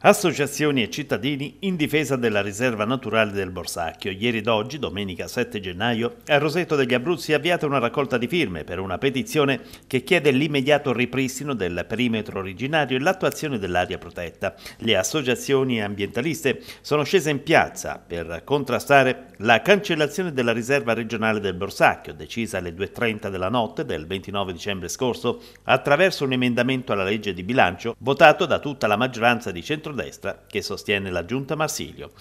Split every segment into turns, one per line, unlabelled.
Associazioni e cittadini in difesa della riserva naturale del Borsacchio. Ieri ed oggi, domenica 7 gennaio, a Roseto degli Abruzzi è avviata una raccolta di firme per una petizione che chiede l'immediato ripristino del perimetro originario e l'attuazione dell'area protetta. Le associazioni ambientaliste sono scese in piazza per contrastare la cancellazione della riserva regionale del Borsacchio, decisa alle 2.30 della notte del 29 dicembre scorso, attraverso un emendamento alla legge di bilancio votato da tutta la maggioranza di centro centrodestra che sostiene la giunta Marsilio.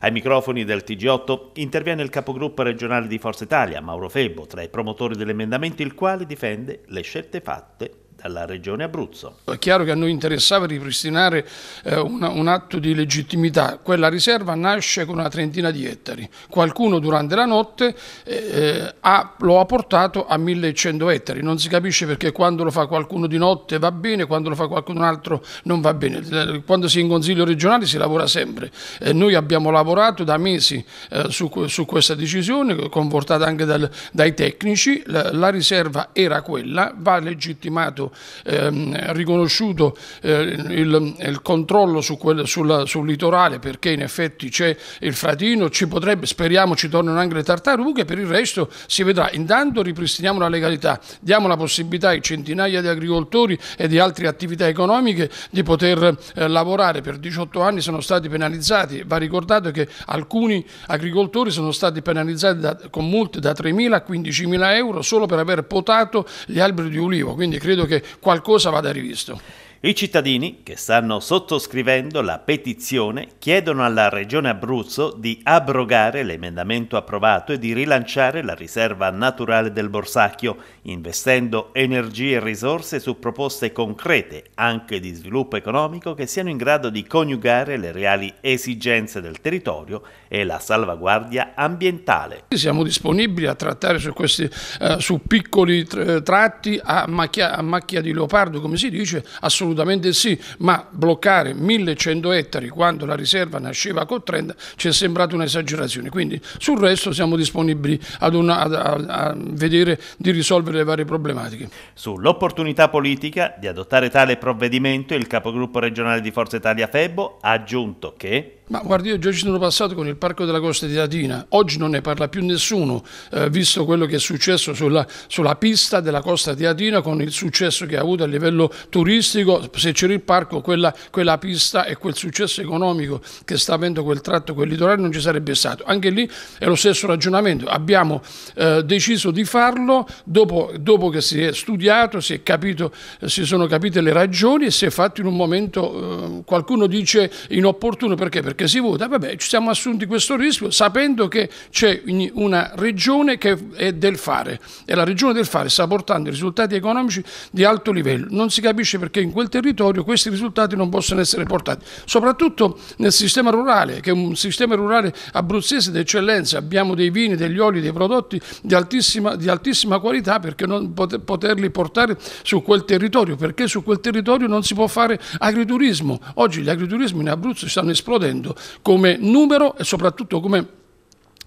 Ai microfoni del TG8 interviene il capogruppo regionale di Forza Italia, Mauro Febbo, tra i promotori dell'emendamento, il quale difende le scelte fatte alla Regione Abruzzo.
È chiaro che a noi interessava ripristinare eh, una, un atto di legittimità. Quella riserva nasce con una trentina di ettari. Qualcuno durante la notte eh, eh ha, lo ha portato a 1100 ettari. Non si capisce perché quando lo fa qualcuno di notte va bene, quando lo fa qualcun altro non va bene. Eh, quando si è in consiglio regionale si lavora sempre. Eh, noi abbiamo lavorato da mesi eh, su, su, questa decisione, comportata anche dal, dai tecnici. La, la riserva era quella, va legittimato ehm, riconosciuto eh, il, il, controllo su quel, sulla, sul litorale perché in effetti c'è il fratino, ci potrebbe, speriamo ci tornino anche le tartarughe, per il resto si vedrà. Intanto ripristiniamo la legalità, diamo la possibilità ai centinaia di agricoltori e di altre attività economiche di poter eh, lavorare. Per 18 anni sono stati penalizzati, va ricordato che alcuni agricoltori sono stati penalizzati da, con multe da 3.000 a 15.000 euro solo per aver potato gli alberi di ulivo, quindi credo che qualcosa vada rivisto.
I cittadini che stanno sottoscrivendo la petizione chiedono alla Regione Abruzzo di abrogare l'emendamento approvato e di rilanciare la riserva naturale del Borsacchio, investendo energie e risorse su proposte concrete, anche di sviluppo economico, che siano in grado di coniugare le reali esigenze del territorio e la salvaguardia ambientale.
Siamo disponibili a trattare su, questi, eh, su piccoli eh, tratti a macchia, a macchia di leopardo, come si dice, assolutamente Assolutamente sì, ma bloccare 1100 ettari quando la riserva nasceva con 30 ci è sembrato un'esagerazione. Quindi sul resto siamo disponibili ad una, ad, a, a vedere di risolvere le varie problematiche.
Sull'opportunità politica di adottare tale provvedimento il capogruppo regionale di Forza Italia Febbo ha aggiunto che
ma guardi, io già ci sono passato con il Parco della Costa di Latina, oggi non ne parla più nessuno, eh, visto quello che è successo sulla, sulla, pista della Costa di Latina, con il successo che ha avuto a livello turistico, se c'era il parco, quella, quella, pista e quel successo economico che sta avendo quel tratto, quel litorale, non ci sarebbe stato. Anche lì è lo stesso ragionamento, abbiamo eh, deciso di farlo dopo, dopo, che si è studiato, si, è capito, si, sono capite le ragioni e si è fatto in un momento, eh, qualcuno dice inopportuno, perché? perché perché si vota, vabbè ci siamo assunti questo rischio sapendo che c'è una regione che è del fare e la regione del fare sta portando risultati economici di alto livello, non si capisce perché in quel territorio questi risultati non possono essere portati, soprattutto nel sistema rurale, che è un sistema rurale abruzzese d'eccellenza, abbiamo dei vini, degli oli, dei prodotti di altissima, di altissima qualità perché non poterli portare su quel territorio, perché su quel territorio non si può fare agriturismo, oggi gli agriturismi in Abruzzo stanno esplodendo crescendo come numero e soprattutto come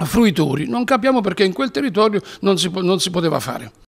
fruitori. Non capiamo perché in quel territorio non si, non si poteva fare.